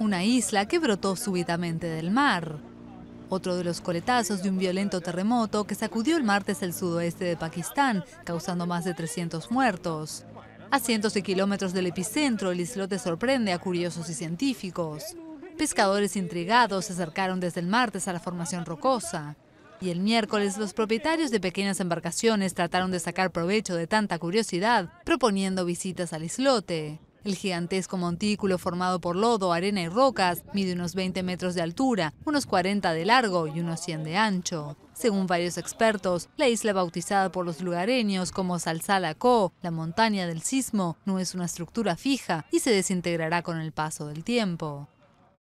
una isla que brotó súbitamente del mar. Otro de los coletazos de un violento terremoto que sacudió el martes el sudoeste de Pakistán, causando más de 300 muertos. A cientos de kilómetros del epicentro, el islote sorprende a curiosos y científicos. Pescadores intrigados se acercaron desde el martes a la formación rocosa. Y el miércoles los propietarios de pequeñas embarcaciones trataron de sacar provecho de tanta curiosidad, proponiendo visitas al islote. El gigantesco montículo formado por lodo, arena y rocas mide unos 20 metros de altura, unos 40 de largo y unos 100 de ancho. Según varios expertos, la isla bautizada por los lugareños como Co, la montaña del sismo, no es una estructura fija y se desintegrará con el paso del tiempo.